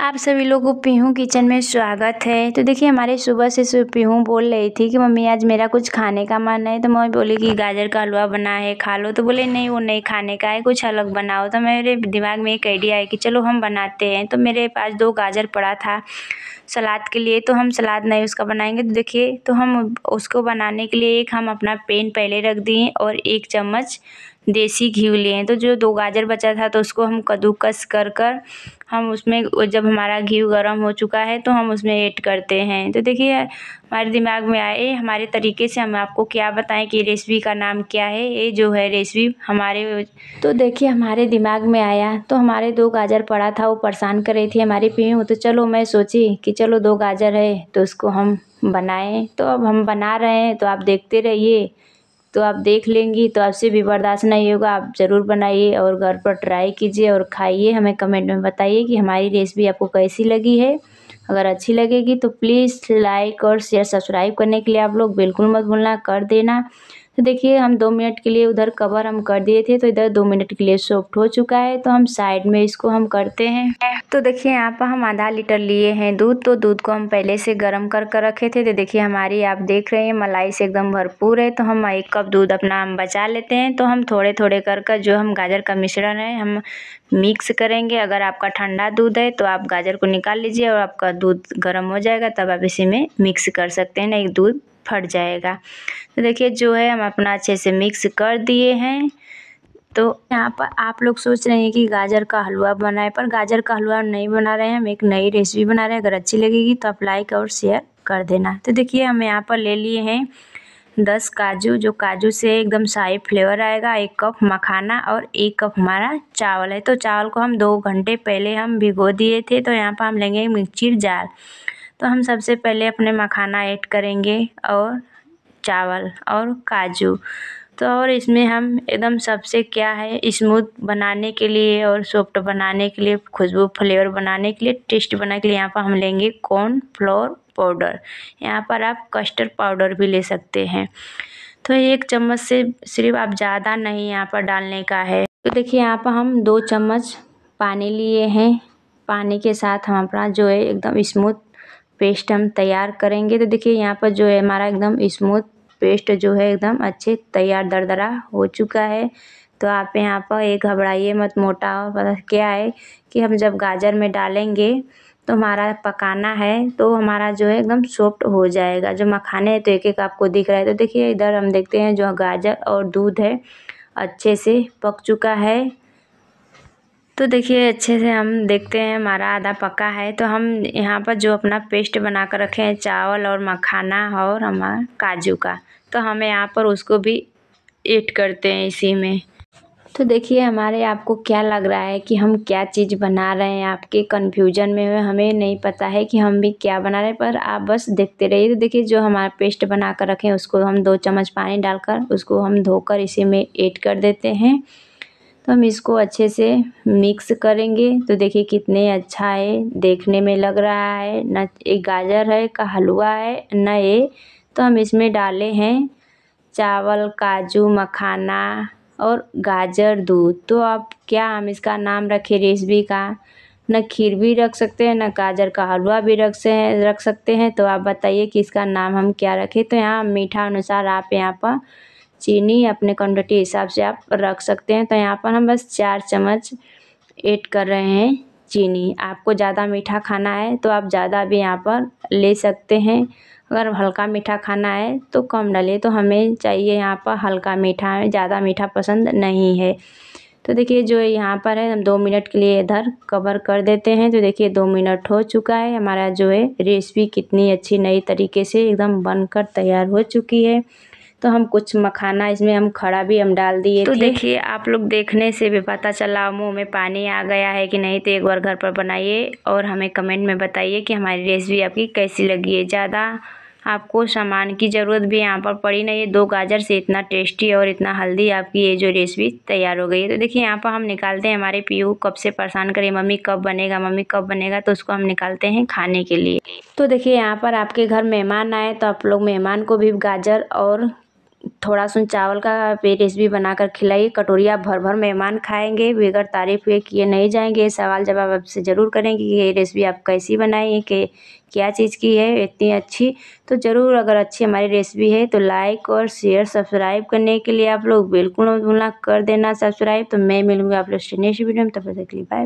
आप सभी लोगों को पीहूँ किचन में स्वागत है तो देखिए हमारे सुबह से पीहूँ बोल रही थी कि मम्मी आज मेरा कुछ खाने का मन है तो मैं बोली कि गाजर का हलवा बना है खा लो तो बोले नहीं वो नहीं खाने का है कुछ अलग बनाओ तो मेरे दिमाग में एक आइडिया है कि चलो हम बनाते हैं तो मेरे पास दो गाजर पड़ा था सलाद के लिए तो हम सलाद नहीं उसका बनाएंगे तो देखिए तो हम उसको बनाने के लिए एक हम अपना पेन पहले रख दिए और एक चम्मच देसी घी लिए तो जो दो गाजर बचा था तो उसको हम कद्दूकस कर कर हम उसमें जब हमारा घी गर्म हो चुका है तो हम उसमें ऐड करते हैं तो देखिए हमारे दिमाग में आए हमारे तरीके से हम आपको क्या बताएं कि रेसिपी का नाम क्या है ये जो है रेसिपी हमारे तो देखिए हमारे दिमाग में आया तो हमारे दो गाजर पड़ा था वो परेशान कर रही थी हमारी पीऊँ तो चलो मैं सोची कि चलो दो गाजर है तो उसको हम बनाएँ तो अब हम बना रहे हैं तो आप देखते रहिए तो आप देख लेंगी तो आपसे भी बर्दाश्त नहीं होगा आप ज़रूर बनाइए और घर पर ट्राई कीजिए और खाइए हमें कमेंट में बताइए कि हमारी रेसिपी आपको कैसी लगी है अगर अच्छी लगेगी तो प्लीज़ लाइक और शेयर सब्सक्राइब करने के लिए आप लोग बिल्कुल मत भूलना कर देना तो देखिए हम दो मिनट के लिए उधर कवर हम कर दिए थे तो इधर दो मिनट के लिए सॉफ्ट हो चुका है तो हम साइड में इसको हम करते हैं तो देखिए यहाँ पर हम आधा लीटर लिए हैं दूध तो दूध को हम पहले से गर्म कर कर रखे थे तो देखिए हमारी आप देख रहे हैं मलाई से एकदम भरपूर है तो हम एक कप दूध अपना हम बचा लेते हैं तो हम थोड़े थोड़े कर कर जो हम गाजर का मिश्रण है हम मिक्स करेंगे अगर आपका ठंडा दूध है तो आप गाजर को निकाल लीजिए और आपका दूध गर्म हो जाएगा तब आप इसी में मिक्स कर सकते हैं एक दूध फट जाएगा तो देखिए जो है हम अपना अच्छे से मिक्स कर दिए हैं तो यहाँ पर आप लोग सोच रहे हैं कि गाजर का हलवा बनाए पर गाजर का हलवा नहीं बना रहे हैं हम एक नई रेसिपी बना रहे हैं अगर अच्छी लगेगी तो आप लाइक और शेयर कर देना तो देखिए हम यहाँ पर ले लिए हैं दस काजू जो काजू से एकदम शाही फ्लेवर आएगा एक कप मखाना और एक कप हमारा चावल है तो चावल को हम दो घंटे पहले हम भिगो दिए थे तो यहाँ पर हम लेंगे मिक्सचर जार तो हम सबसे पहले अपने मखाना ऐड करेंगे और चावल और काजू तो और इसमें हम एकदम सबसे क्या है स्मूथ बनाने के लिए और सॉफ्ट बनाने के लिए खुशबू फ्लेवर बनाने के लिए टेस्ट बनाने के लिए यहाँ पर हम लेंगे कॉर्न फ्लोर पाउडर यहाँ पर आप कस्टर्ड पाउडर भी ले सकते हैं तो एक चम्मच से सिर्फ आप ज़्यादा नहीं यहाँ पर डालने का है तो देखिए यहाँ पर हम दो चम्मच पानी लिए हैं पानी के साथ हम अपना जो है एकदम स्मूथ पेस्ट हम तैयार करेंगे तो देखिए यहाँ पर जो है हमारा एकदम स्मूथ पेस्ट जो है एकदम अच्छे तैयार दरदरा हो चुका है तो आप यहाँ पर एक घबराइए मत मोटा पता क्या है कि हम जब गाजर में डालेंगे तो हमारा पकाना है तो हमारा जो है एकदम सॉफ्ट हो जाएगा जो मखाने हैं तो एक एक आपको दिख रहा है तो देखिए इधर हम देखते हैं जो गाजर और दूध है अच्छे से पक चुका है तो देखिए अच्छे से हम देखते हैं हमारा आधा पका है तो हम यहाँ पर जो अपना पेस्ट बना कर रखे हैं चावल और मखाना और हमारा काजू का तो हम यहाँ पर उसको भी ऐड करते हैं इसी में तो देखिए हमारे आपको क्या लग रहा है कि हम क्या चीज़ बना रहे हैं आपके कन्फ्यूजन में हमें नहीं पता है कि हम भी क्या बना रहे हैं पर आप बस देखते रहिए तो देखिए जो हमारा पेस्ट बना कर रखें उसको हम दो चम्मच पानी डालकर उसको हम धोकर इसी में ऐड कर देते हैं तो हम इसको अच्छे से मिक्स करेंगे तो देखिए कितने अच्छा है देखने में लग रहा है ना ये गाजर है का हलवा है न ये तो हम इसमें डाले हैं चावल काजू मखाना और गाजर दूध तो आप क्या हम इसका नाम रखें रेसिपी का न खीर भी रख सकते हैं ना गाजर का हलवा भी रख से रख सकते हैं तो आप बताइए कि इसका नाम हम क्या रखें तो यहाँ मीठा अनुसार आप यहाँ पर चीनी अपने क्वान्टिटी हिसाब से आप रख सकते हैं तो यहाँ पर हम बस चार चम्मच ऐड कर रहे हैं चीनी आपको ज़्यादा मीठा खाना है तो आप ज़्यादा भी यहाँ पर ले सकते हैं अगर हल्का मीठा खाना है तो कम डालिए तो हमें चाहिए यहाँ पर हल्का मीठा है ज़्यादा मीठा पसंद नहीं है तो देखिए जो यहाँ पर है हम दो मिनट के लिए इधर कवर कर देते हैं तो देखिए दो मिनट हो चुका है हमारा जो है रेसिपी कितनी अच्छी नई तरीके से एकदम बनकर तैयार हो चुकी है तो हम कुछ मखाना इसमें हम खड़ा भी हम डाल दिए तो देखिए आप लोग देखने से भी पता चला मुँह में पानी आ गया है कि नहीं तो एक बार घर पर बनाइए और हमें कमेंट में बताइए कि हमारी रेसिपी आपकी कैसी लगी है ज़्यादा आपको सामान की ज़रूरत भी यहाँ पर पड़ी नहीं है दो गाजर से इतना टेस्टी और इतना हल्दी आपकी ये जो रेसिपी तैयार हो गई है तो देखिए यहाँ पर हम निकालते हैं हमारे पीयू कब से परेशान करें मम्मी कब बनेगा मम्मी कब बनेगा तो उसको हम निकालते हैं खाने के लिए तो देखिए यहाँ पर आपके घर मेहमान आए तो आप लोग मेहमान को भी गाजर और थोड़ा सुन चावल का भी रेसिपी बनाकर खिलाइए कटोरिया भर भर मेहमान खाएँगे बगैर तारीफ़ हुए किए नहीं जाएँगे सवाल जवाब आपसे ज़रूर करेंगे कि ये रेसिपी आप कैसी बनाई है कि क्या चीज़ की है इतनी अच्छी तो ज़रूर अगर अच्छी हमारी रेसिपी है तो लाइक और शेयर सब्सक्राइब करने के लिए आप लोग बिल्कुल भूलना कर देना सब्सक्राइब तो मैं मिलूँगी आप लोग से वीडियो में तब तक के लिए बाय